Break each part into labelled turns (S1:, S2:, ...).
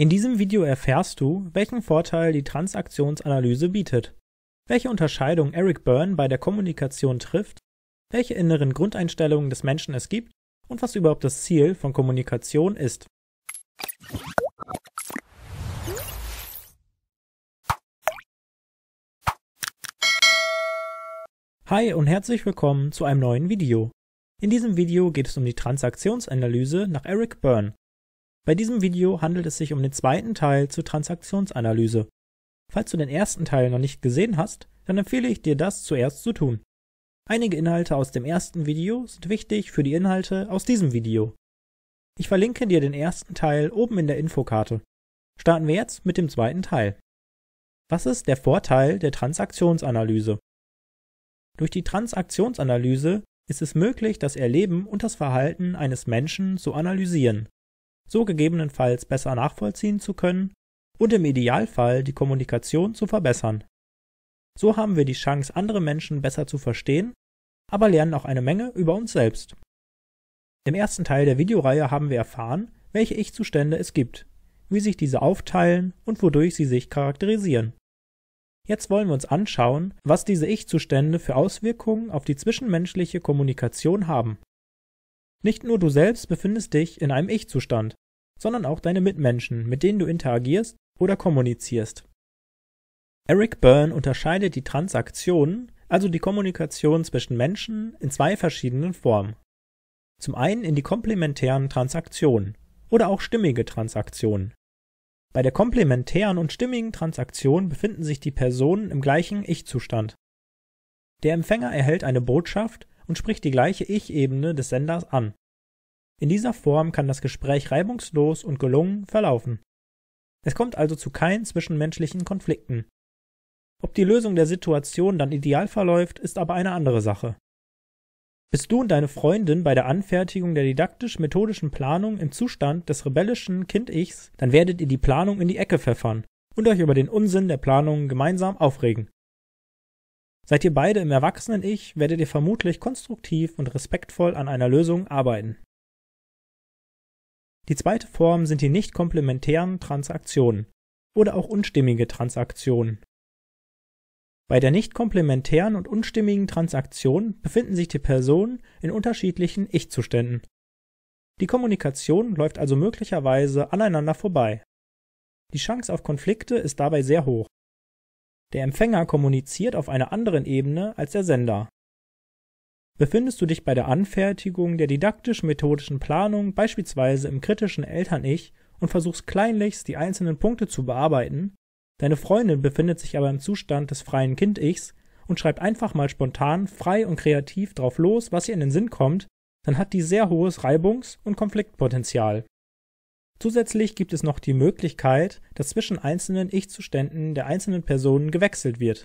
S1: In diesem Video erfährst du, welchen Vorteil die Transaktionsanalyse bietet, welche Unterscheidung Eric Byrne bei der Kommunikation trifft, welche inneren Grundeinstellungen des Menschen es gibt und was überhaupt das Ziel von Kommunikation ist. Hi und herzlich willkommen zu einem neuen Video. In diesem Video geht es um die Transaktionsanalyse nach Eric Byrne. Bei diesem Video handelt es sich um den zweiten Teil zur Transaktionsanalyse. Falls du den ersten Teil noch nicht gesehen hast, dann empfehle ich dir das zuerst zu tun. Einige Inhalte aus dem ersten Video sind wichtig für die Inhalte aus diesem Video. Ich verlinke dir den ersten Teil oben in der Infokarte. Starten wir jetzt mit dem zweiten Teil. Was ist der Vorteil der Transaktionsanalyse? Durch die Transaktionsanalyse ist es möglich, das Erleben und das Verhalten eines Menschen zu analysieren so gegebenenfalls besser nachvollziehen zu können und im Idealfall die Kommunikation zu verbessern. So haben wir die Chance, andere Menschen besser zu verstehen, aber lernen auch eine Menge über uns selbst. Im ersten Teil der Videoreihe haben wir erfahren, welche Ich-Zustände es gibt, wie sich diese aufteilen und wodurch sie sich charakterisieren. Jetzt wollen wir uns anschauen, was diese Ich-Zustände für Auswirkungen auf die zwischenmenschliche Kommunikation haben. Nicht nur du selbst befindest dich in einem Ich-Zustand, sondern auch deine Mitmenschen, mit denen du interagierst oder kommunizierst. Eric Byrne unterscheidet die Transaktionen, also die Kommunikation zwischen Menschen, in zwei verschiedenen Formen. Zum einen in die komplementären Transaktionen oder auch stimmige Transaktionen. Bei der komplementären und stimmigen Transaktion befinden sich die Personen im gleichen Ich-Zustand. Der Empfänger erhält eine Botschaft und spricht die gleiche Ich-Ebene des Senders an. In dieser Form kann das Gespräch reibungslos und gelungen verlaufen. Es kommt also zu keinen zwischenmenschlichen Konflikten. Ob die Lösung der Situation dann ideal verläuft, ist aber eine andere Sache. Bist du und deine Freundin bei der Anfertigung der didaktisch-methodischen Planung im Zustand des rebellischen Kind-Ichs, dann werdet ihr die Planung in die Ecke pfeffern und euch über den Unsinn der Planung gemeinsam aufregen. Seid ihr beide im Erwachsenen-Ich, werdet ihr vermutlich konstruktiv und respektvoll an einer Lösung arbeiten. Die zweite Form sind die nicht komplementären Transaktionen oder auch unstimmige Transaktionen. Bei der nicht komplementären und unstimmigen Transaktion befinden sich die Personen in unterschiedlichen Ich-Zuständen. Die Kommunikation läuft also möglicherweise aneinander vorbei. Die Chance auf Konflikte ist dabei sehr hoch. Der Empfänger kommuniziert auf einer anderen Ebene als der Sender. Befindest du dich bei der Anfertigung der didaktisch-methodischen Planung beispielsweise im kritischen Eltern-Ich und versuchst kleinlichst die einzelnen Punkte zu bearbeiten, deine Freundin befindet sich aber im Zustand des freien Kind-Ichs und schreibt einfach mal spontan, frei und kreativ drauf los, was ihr in den Sinn kommt, dann hat die sehr hohes Reibungs- und Konfliktpotenzial. Zusätzlich gibt es noch die Möglichkeit, dass zwischen einzelnen Ich-Zuständen der einzelnen Personen gewechselt wird.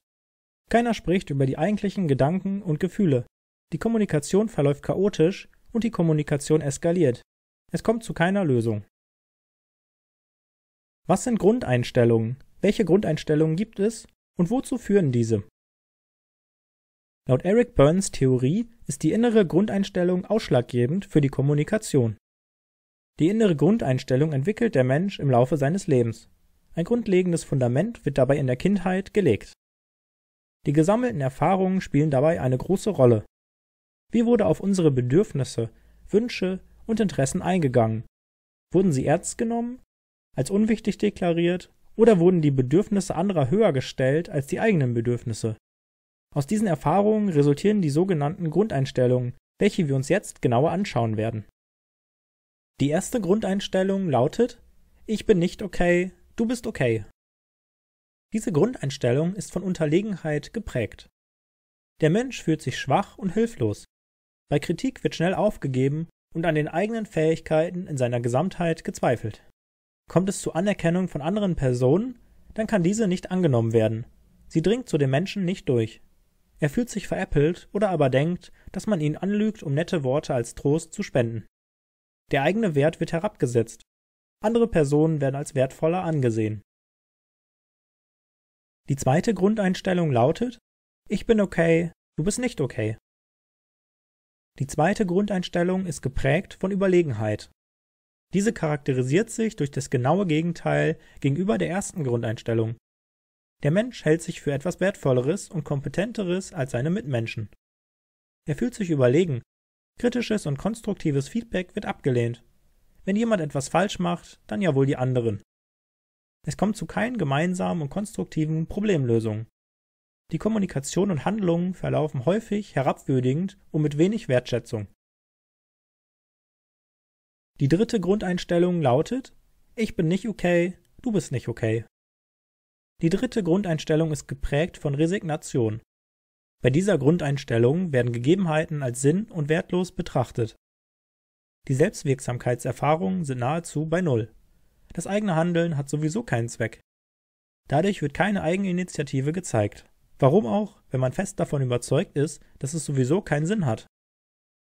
S1: Keiner spricht über die eigentlichen Gedanken und Gefühle. Die Kommunikation verläuft chaotisch und die Kommunikation eskaliert. Es kommt zu keiner Lösung. Was sind Grundeinstellungen? Welche Grundeinstellungen gibt es und wozu führen diese? Laut Eric Burns Theorie ist die innere Grundeinstellung ausschlaggebend für die Kommunikation. Die innere Grundeinstellung entwickelt der Mensch im Laufe seines Lebens. Ein grundlegendes Fundament wird dabei in der Kindheit gelegt. Die gesammelten Erfahrungen spielen dabei eine große Rolle. Wie wurde auf unsere Bedürfnisse, Wünsche und Interessen eingegangen? Wurden sie ernst genommen, als unwichtig deklariert oder wurden die Bedürfnisse anderer höher gestellt als die eigenen Bedürfnisse? Aus diesen Erfahrungen resultieren die sogenannten Grundeinstellungen, welche wir uns jetzt genauer anschauen werden die erste Grundeinstellung lautet Ich bin nicht okay, du bist okay. Diese Grundeinstellung ist von Unterlegenheit geprägt. Der Mensch fühlt sich schwach und hilflos. Bei Kritik wird schnell aufgegeben und an den eigenen Fähigkeiten in seiner Gesamtheit gezweifelt. Kommt es zur Anerkennung von anderen Personen, dann kann diese nicht angenommen werden. Sie dringt zu dem Menschen nicht durch. Er fühlt sich veräppelt oder aber denkt, dass man ihn anlügt, um nette Worte als Trost zu spenden. Der eigene Wert wird herabgesetzt. Andere Personen werden als wertvoller angesehen. Die zweite Grundeinstellung lautet, ich bin okay, du bist nicht okay. Die zweite Grundeinstellung ist geprägt von Überlegenheit. Diese charakterisiert sich durch das genaue Gegenteil gegenüber der ersten Grundeinstellung. Der Mensch hält sich für etwas Wertvolleres und Kompetenteres als seine Mitmenschen. Er fühlt sich überlegen Kritisches und konstruktives Feedback wird abgelehnt. Wenn jemand etwas falsch macht, dann ja wohl die anderen. Es kommt zu keinen gemeinsamen und konstruktiven Problemlösungen. Die Kommunikation und Handlungen verlaufen häufig herabwürdigend und mit wenig Wertschätzung. Die dritte Grundeinstellung lautet, ich bin nicht okay, du bist nicht okay. Die dritte Grundeinstellung ist geprägt von Resignation. Bei dieser Grundeinstellung werden Gegebenheiten als sinn und wertlos betrachtet. Die Selbstwirksamkeitserfahrungen sind nahezu bei Null. Das eigene Handeln hat sowieso keinen Zweck. Dadurch wird keine Eigeninitiative gezeigt. Warum auch, wenn man fest davon überzeugt ist, dass es sowieso keinen Sinn hat?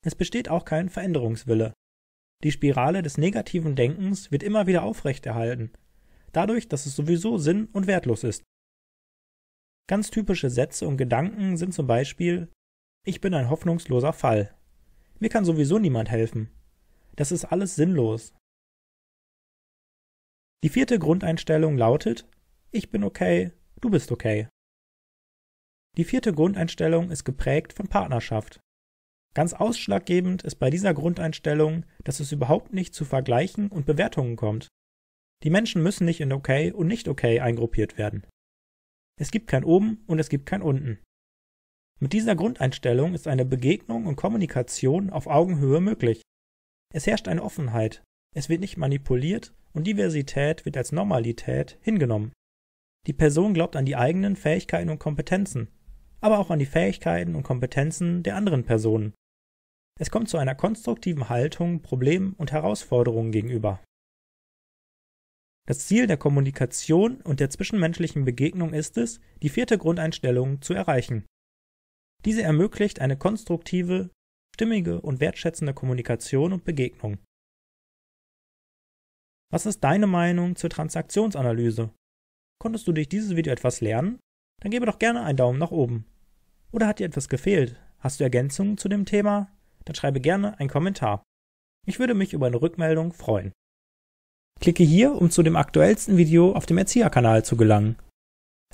S1: Es besteht auch kein Veränderungswille. Die Spirale des negativen Denkens wird immer wieder aufrechterhalten, dadurch, dass es sowieso sinn- und wertlos ist. Ganz typische Sätze und Gedanken sind zum Beispiel Ich bin ein hoffnungsloser Fall. Mir kann sowieso niemand helfen. Das ist alles sinnlos. Die vierte Grundeinstellung lautet Ich bin okay, du bist okay. Die vierte Grundeinstellung ist geprägt von Partnerschaft. Ganz ausschlaggebend ist bei dieser Grundeinstellung, dass es überhaupt nicht zu Vergleichen und Bewertungen kommt. Die Menschen müssen nicht in okay und nicht okay eingruppiert werden. Es gibt kein oben und es gibt kein unten. Mit dieser Grundeinstellung ist eine Begegnung und Kommunikation auf Augenhöhe möglich. Es herrscht eine Offenheit, es wird nicht manipuliert und Diversität wird als Normalität hingenommen. Die Person glaubt an die eigenen Fähigkeiten und Kompetenzen, aber auch an die Fähigkeiten und Kompetenzen der anderen Personen. Es kommt zu einer konstruktiven Haltung Problemen und Herausforderungen gegenüber. Das Ziel der Kommunikation und der zwischenmenschlichen Begegnung ist es, die vierte Grundeinstellung zu erreichen. Diese ermöglicht eine konstruktive, stimmige und wertschätzende Kommunikation und Begegnung. Was ist deine Meinung zur Transaktionsanalyse? Konntest du durch dieses Video etwas lernen? Dann gebe doch gerne einen Daumen nach oben. Oder hat dir etwas gefehlt? Hast du Ergänzungen zu dem Thema? Dann schreibe gerne einen Kommentar. Ich würde mich über eine Rückmeldung freuen. Klicke hier, um zu dem aktuellsten Video auf dem Erzieherkanal zu gelangen.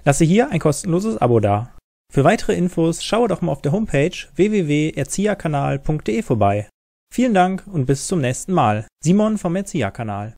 S1: Lasse hier ein kostenloses Abo da. Für weitere Infos schaue doch mal auf der Homepage www.erzieherkanal.de vorbei. Vielen Dank und bis zum nächsten Mal. Simon vom Erzieherkanal.